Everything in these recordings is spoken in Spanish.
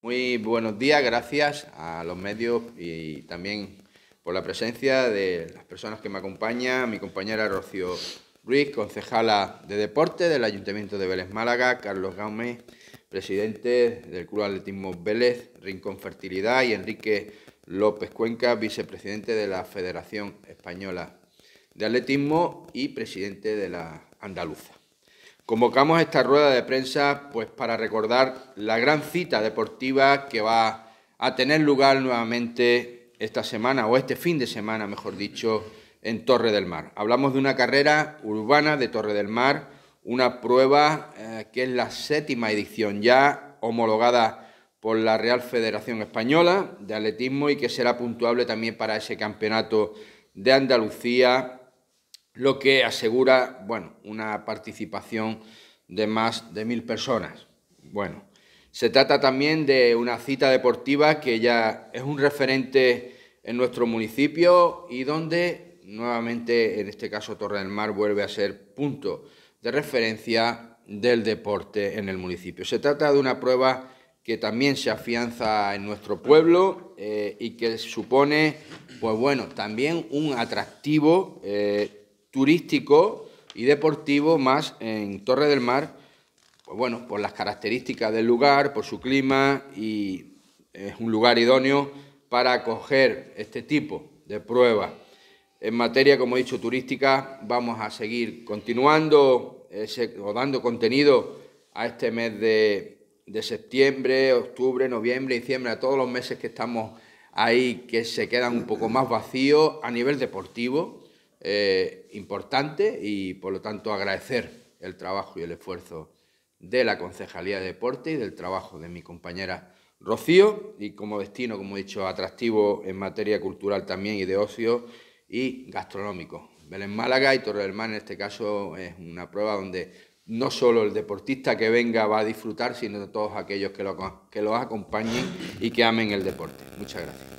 Muy buenos días, gracias a los medios y también por la presencia de las personas que me acompañan, mi compañera Rocío Ruiz, concejala de deporte del Ayuntamiento de Vélez Málaga, Carlos Gómez, presidente del Club Atletismo Vélez, Rincón Fertilidad y Enrique López Cuenca, vicepresidente de la Federación Española de Atletismo y presidente de la Andaluza. Convocamos esta rueda de prensa pues para recordar la gran cita deportiva que va a tener lugar nuevamente esta semana o este fin de semana, mejor dicho, en Torre del Mar. Hablamos de una carrera urbana de Torre del Mar, una prueba eh, que es la séptima edición ya homologada por la Real Federación Española de Atletismo y que será puntuable también para ese campeonato de Andalucía lo que asegura bueno, una participación de más de mil personas. Bueno, se trata también de una cita deportiva que ya es un referente en nuestro municipio y donde nuevamente, en este caso Torre del Mar, vuelve a ser punto de referencia del deporte en el municipio. Se trata de una prueba que también se afianza en nuestro pueblo eh, y que supone, pues bueno, también un atractivo eh, turístico y deportivo más en Torre del Mar, pues bueno, por las características del lugar, por su clima y es un lugar idóneo para acoger este tipo de pruebas. En materia, como he dicho, turística, vamos a seguir continuando o dando contenido a este mes de septiembre, octubre, noviembre, diciembre, a todos los meses que estamos ahí, que se quedan un poco más vacíos a nivel deportivo eh, importante y por lo tanto agradecer el trabajo y el esfuerzo de la Concejalía de Deporte y del trabajo de mi compañera Rocío y como destino, como he dicho, atractivo en materia cultural también y de ocio y gastronómico. Belén Málaga y Torre del Mar en este caso es una prueba donde no solo el deportista que venga va a disfrutar, sino todos aquellos que lo, que lo acompañen y que amen el deporte. Muchas gracias.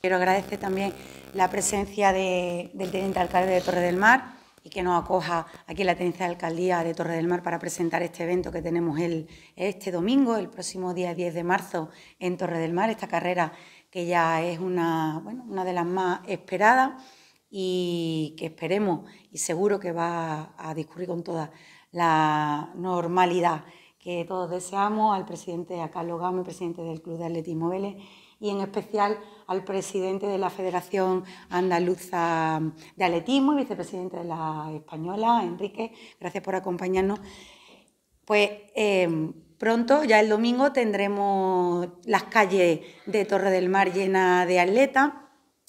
Quiero agradecer también la presencia del teniente alcalde de Torre del Mar y que nos acoja aquí en la tenencia de alcaldía de Torre del Mar para presentar este evento que tenemos el, este domingo, el próximo día 10 de marzo en Torre del Mar, esta carrera que ya es una, una de las más esperadas y que esperemos y seguro que va a discurrir con toda la normalidad que todos deseamos, al presidente, a Carlos Gámez, presidente del Club de Atletismo Vélez, y en especial al presidente de la Federación Andaluza de Atletismo y vicepresidente de la Española, Enrique. Gracias por acompañarnos. Pues em, pronto, ya el domingo, tendremos las calles de Torre del Mar llenas de atletas.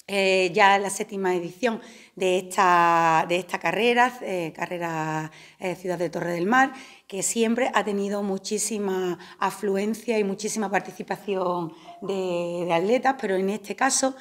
Ya eh, ya la séptima edición de esta, de esta carrera, eh, carrera eh, Ciudad de Torre del Mar, que siempre ha tenido muchísima afluencia y muchísima participación de, atletas, pero en este caso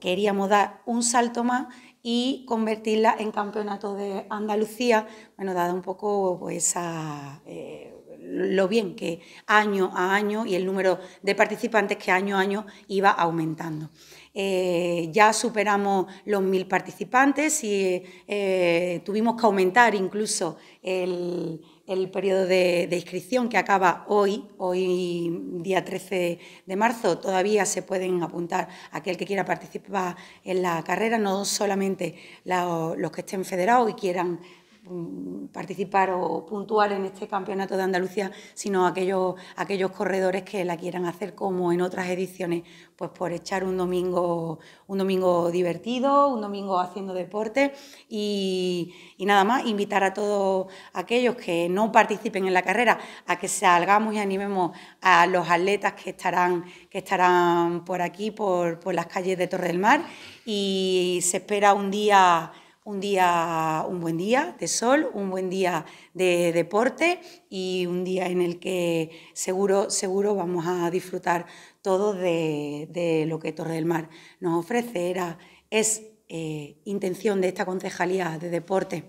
queríamos dar un salto más y convertirla en campeonato de Andalucía, bueno, dada un poco pues, a eh, lo bien que año a año y el número de participantes que año a año iba aumentando. Eh, ya superamos los mil participantes y eh, tuvimos que aumentar incluso el, el periodo de, inscripción que acaba hoy, hoy día 13 de marzo, todavía se pueden apuntar aquel que quiera participar en la carrera, no solamente los que estén federados y quieran Mm, participar o puntuar en este campeonato de Andalucía, sino aquellos, aquellos corredores que la quieran hacer como en otras ediciones, pues por echar un domingo, un domingo divertido, un domingo haciendo deporte y, nada más, invitar a todos aquellos que no participen en la carrera a que salgamos y animemos a los atletas que estarán, que estarán por aquí, por, por las calles de Torre del Mar y se espera un día un día, un buen día de sol, un buen día de deporte y un día en el que seguro, seguro vamos a disfrutar todos de, lo que Torre del Mar nos ofrece. es eh, intención de esta concejalía de deporte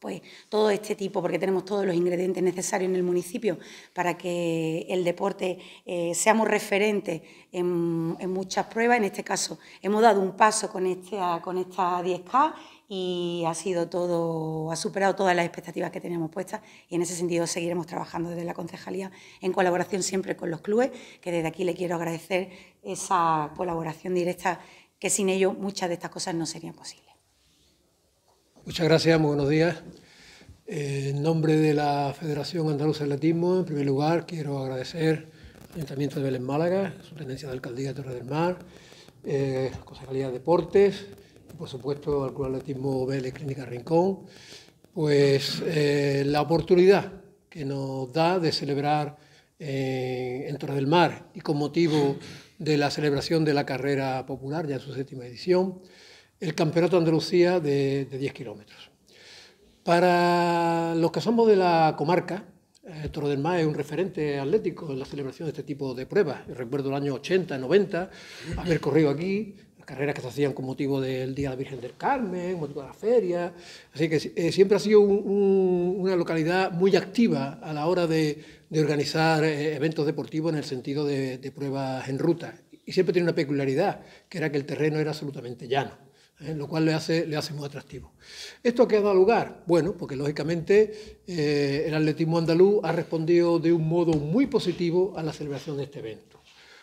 pues todo este tipo, porque tenemos todos los ingredientes necesarios en el municipio para que el deporte eh, seamos referentes en, muchas pruebas. En este caso, hemos dado un paso con esta, con esta 10K y ha sido todo, ha superado todas las expectativas que teníamos puestas y en ese sentido seguiremos trabajando desde la concejalía en colaboración siempre con los clubes, que desde aquí le quiero agradecer esa colaboración directa, que sin ello muchas de estas cosas no serían posibles. Muchas gracias, muy buenos días. Eh, en nombre de la Federación Andaluza de Atletismo, en primer lugar, quiero agradecer al Ayuntamiento de Vélez Málaga, su tenencia de Alcaldía de Torre del Mar, eh, Consejería de Deportes y, por supuesto, al Club Atletismo Vélez Clínica Rincón, pues eh, la oportunidad que nos da de celebrar eh, en Torre del Mar y con motivo de la celebración de la carrera popular, ya en su séptima edición, el Campeonato Andalucía de, 10 kilómetros. Para los que somos de la comarca, eh, Toro del Mar es un referente atlético en la celebración de este tipo de pruebas. recuerdo el año 80, 90, haber corrido aquí, las carreras que se hacían con motivo del Día de la Virgen del Carmen, motivo de la feria. Así que eh, siempre ha sido una localidad muy activa a la hora de, organizar eh, eventos deportivos en el sentido de pruebas en ruta. Y siempre tiene una peculiaridad, que era que el terreno era absolutamente llano. Eh, lo cual le hace, le muy atractivo. ¿Esto qué ha dado lugar? Bueno, porque lógicamente eh, el atletismo andaluz ha respondido de un modo muy positivo a la celebración de este evento.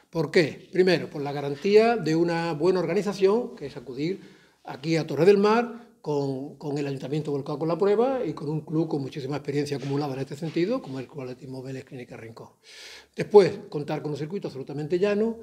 ¿Por qué? Primero, por la garantía de una buena organización, que es acudir aquí a Torre del Mar, con, el ayuntamiento volcado con la prueba y con un club con muchísima experiencia acumulada en este sentido, como el Club Atletismo Vélez Clínica Rincón. Después, contar con un circuito absolutamente llano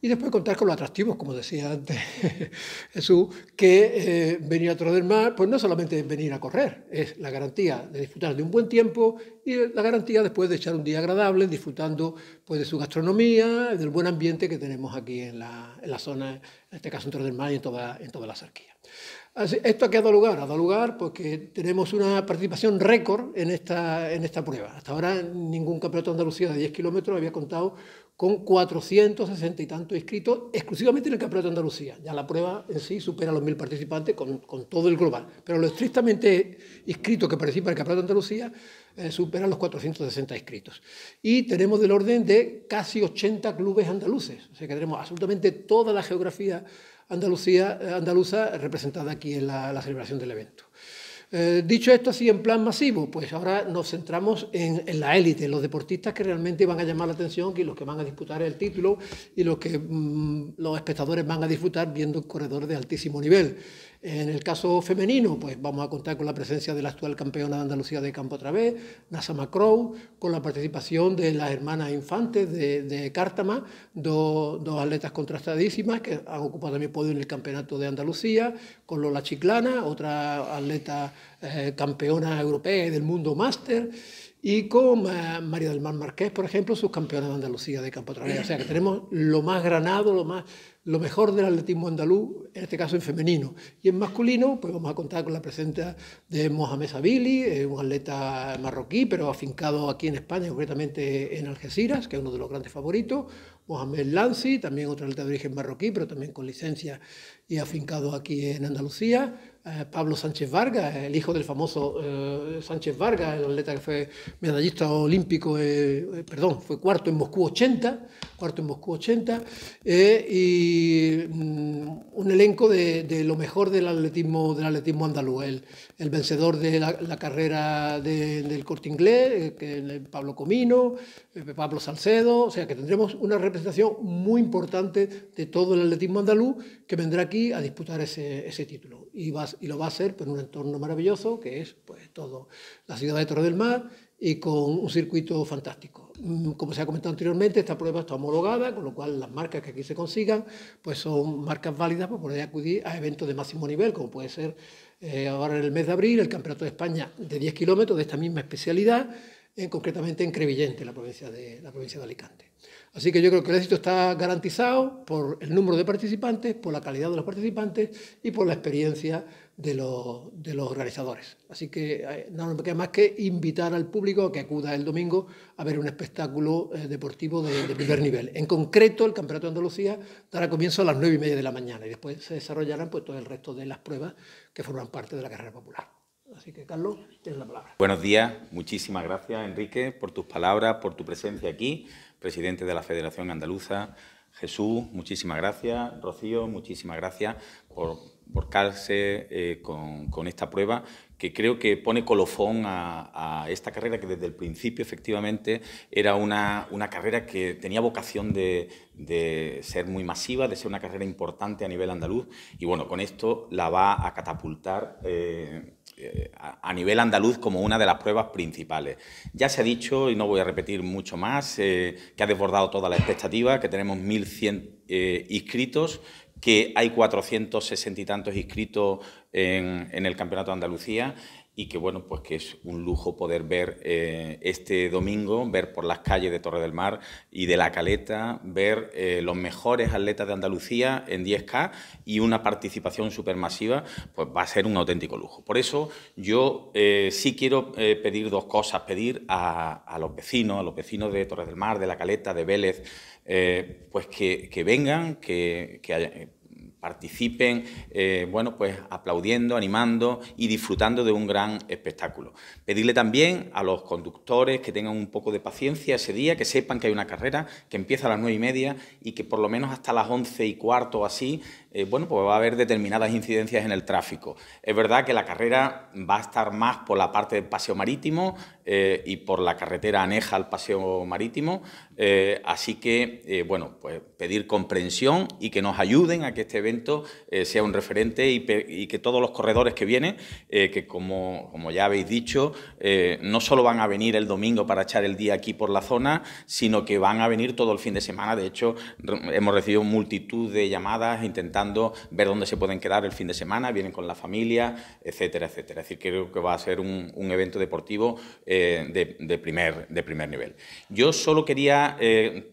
y después contar con los atractivos, como decía antes Jesús, que venía eh, venir a Toro del Mar, pues no solamente es venir a correr, es la garantía de disfrutar de un buen tiempo y la garantía después de echar un día agradable, disfrutando pues, de su gastronomía, del buen ambiente que tenemos aquí en la, zona, en este caso en Toro del Mar y en toda, en toda la Sarquía. ¿Esto a qué ha dado lugar? Ha dado lugar porque pues, tenemos una participación récord en esta, en esta prueba. Hasta ahora ningún campeonato de Andalucía de 10 kilómetros había contado con 460 y tantos inscritos exclusivamente en el campeonato de Andalucía. Ya la prueba en sí supera los 1.000 participantes con, con, todo el global. Pero lo estrictamente inscrito que participan en el campeonato de Andalucía eh, supera superan los 460 inscritos. Y tenemos del orden de casi 80 clubes andaluces. O sea que tenemos absolutamente toda la geografía Andalucía, eh, andaluza representada aquí en la, celebración del evento. Eh, dicho esto así en plan masivo, pues ahora nos centramos en, la élite, en los deportistas que realmente van a llamar la atención y los que van a disputar el título y los que mm, los espectadores van a disfrutar viendo corredores de altísimo nivel. En el caso femenino, pues vamos a contar con la presencia de la actual campeona de Andalucía de campo otra vez, Nasa con la participación de las hermanas infantes de, Cártama, dos atletas contrastadísimas que han ocupado también podio en el campeonato de Andalucía, con Lola Chiclana, otra atleta eh, campeona europea y del mundo máster y con eh, María del Mar Márquez, por ejemplo, sus de Andalucía de campo a través. O sea que tenemos lo más granado, lo, más, lo mejor del atletismo andaluz, en este caso en femenino. Y en masculino, pues vamos a contar con la presencia de Mohamed Sabili, eh, un atleta marroquí, pero afincado aquí en España, concretamente en Algeciras, que es uno de los grandes favoritos. Mohamed Lanzi, también otro atleta de origen marroquí, pero también con licencia y afincado aquí en Andalucía. Eh, Pablo Sánchez Vargas, el hijo del famoso eh, Sánchez Vargas, el atleta que fue medallista olímpico, eh, perdón, fue cuarto en Moscú 80, cuarto en Moscú 80, y mm, un elenco de, lo mejor del atletismo, del atletismo andaluz, el, vencedor de la, carrera del corte inglés, que, Pablo Comino, Pablo Salcedo, o sea que tendremos una representación muy importante de todo el atletismo andaluz que vendrá aquí a disputar ese, título. Y y lo va a hacer en un entorno maravilloso que es pues, todo la ciudad de Torre del Mar y con un circuito fantástico. Mm, como se ha comentado anteriormente, esta prueba está homologada, con lo cual las marcas que aquí se consigan pues son marcas válidas para poder acudir a eventos de máximo nivel, como puede ser eh, ahora en el mes de abril el Campeonato de España de 10 kilómetros de esta misma especialidad, en, concretamente en Crevillente, la provincia de, la provincia de Alicante. Así que yo creo que el éxito está garantizado por el número de participantes, por la calidad de los participantes y por la experiencia de los, organizadores. Así que eh, nada más que invitar al público a que acuda el domingo a ver un espectáculo eh, deportivo de, primer nivel. En concreto, el Campeonato de Andalucía dará comienzo a las nueve y media de la mañana y después se desarrollarán pues, todo el resto de las pruebas que forman parte de la carrera popular. Así que, Carlos, tienes la palabra. Buenos días, muchísimas gracias, Enrique, por tus palabras, por tu presencia aquí, presidente de la Federación Andaluza. Jesús, muchísimas gracias. Rocío, muchísimas gracias por por eh, con, esta prueba que creo que pone colofón a, esta carrera que desde el principio efectivamente era una, carrera que tenía vocación de, de, ser muy masiva, de ser una carrera importante a nivel andaluz y bueno, con esto la va a catapultar eh, eh, a nivel andaluz como una de las pruebas principales. Ya se ha dicho, y no voy a repetir mucho más, eh, que ha desbordado toda la expectativa, que tenemos 1.100 eh, inscritos, que hay 460 y tantos inscritos en, en el Campeonato de Andalucía y que bueno, pues que es un lujo poder ver eh, este domingo, ver por las calles de Torre del Mar y de La Caleta, ver eh, los mejores atletas de Andalucía en 10K y una participación supermasiva, pues va a ser un auténtico lujo. Por eso yo eh, sí quiero pedir dos cosas, pedir a, los vecinos, a los vecinos de Torre del Mar, de La Caleta, de Vélez, pues que, vengan, que... que participen, eh, bueno, pues aplaudiendo, animando y disfrutando de un gran espectáculo. Pedirle también a los conductores que tengan un poco de paciencia ese día, que sepan que hay una carrera que empieza a las nueve y media y que por lo menos hasta las once y cuarto o así, eh, bueno, pues va a haber determinadas incidencias en el tráfico. Es verdad que la carrera va a estar más por la parte del paseo marítimo eh, y por la carretera aneja al paseo marítimo, así que, bueno, pues pedir comprensión y que nos ayuden a que este evento eh, sea un referente y, que todos los corredores que vienen, eh, que como, ya habéis dicho, eh, no solo van a venir el domingo para echar el día aquí por la zona, sino que van a venir todo el fin de semana. De hecho, hemos recibido multitud de llamadas intentando ver dónde se pueden quedar el fin de semana, vienen con la familia, etcétera, etcétera. Es decir, creo que va a ser un, evento deportivo de, primer, de primer nivel. Yo solo quería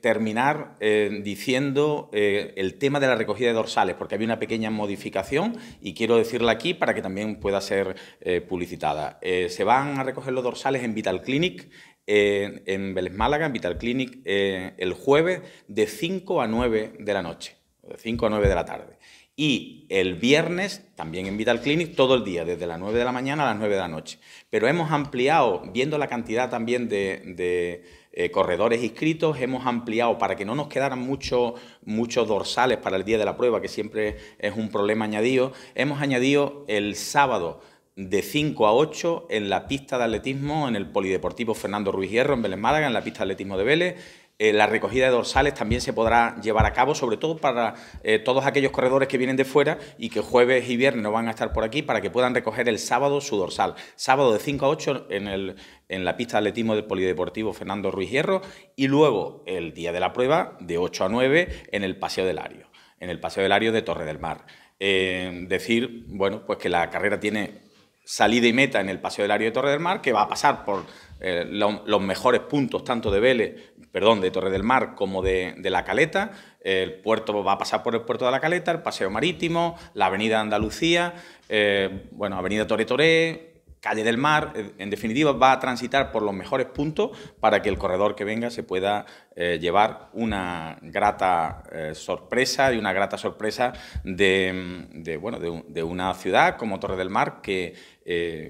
terminar diciendo el tema de la recogida de dorsales, porque que había una pequeña modificación y quiero decirla aquí para que también pueda ser eh, publicitada. Eh, se van a recoger los dorsales en Vital Clinic. Eh, en Vélez Málaga, en Vital Clinic, el jueves de 5 a 9 de la noche, de 5 a 9 de la tarde. Y el viernes, también en Vital Clinic, todo el día, desde las 9 de la mañana a las 9 de la noche. Pero hemos ampliado, viendo la cantidad también de eh, corredores inscritos, hemos ampliado para que no nos quedaran muchos muchos dorsales para el día de la prueba, que siempre es un problema añadido, hemos añadido el sábado de 5 a 8 en la pista de atletismo en el Polideportivo Fernando Ruiz Hierro en Vélez Málaga, en la pista de atletismo de Vélez eh, la recogida de dorsales también se podrá llevar a cabo, sobre todo para eh, todos aquellos corredores que vienen de fuera y que jueves y viernes no van a estar por aquí para que puedan recoger el sábado su dorsal. Sábado de 5 a 8 en, el, en la pista de atletismo del Polideportivo Fernando Ruiz Hierro y luego el día de la prueba de 8 a 9 en el Paseo del Ario, en el Paseo del Ario de Torre del Mar. Eh, decir, bueno, pues que la carrera tiene salida y meta en el Paseo del Ario de Torre del Mar, que va a pasar por eh, los mejores puntos tanto de Vélez, perdón, de Torre del Mar como de, La Caleta. El puerto va a pasar por el puerto de La Caleta, el paseo marítimo, la avenida Andalucía, eh, bueno, avenida Torre Toré, Calle del Mar, eh, en definitiva, va a transitar por los mejores puntos para que el corredor que venga se pueda eh, llevar una grata eh, sorpresa y una grata sorpresa de, mm, bueno, de, una ciudad como Torre del Mar que,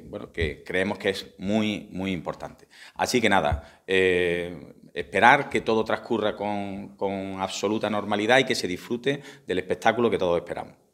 bueno, que creemos que es muy, muy importante. Así que nada, esperar que todo transcurra con, con absoluta normalidad y que se disfrute del espectáculo que todos esperamos.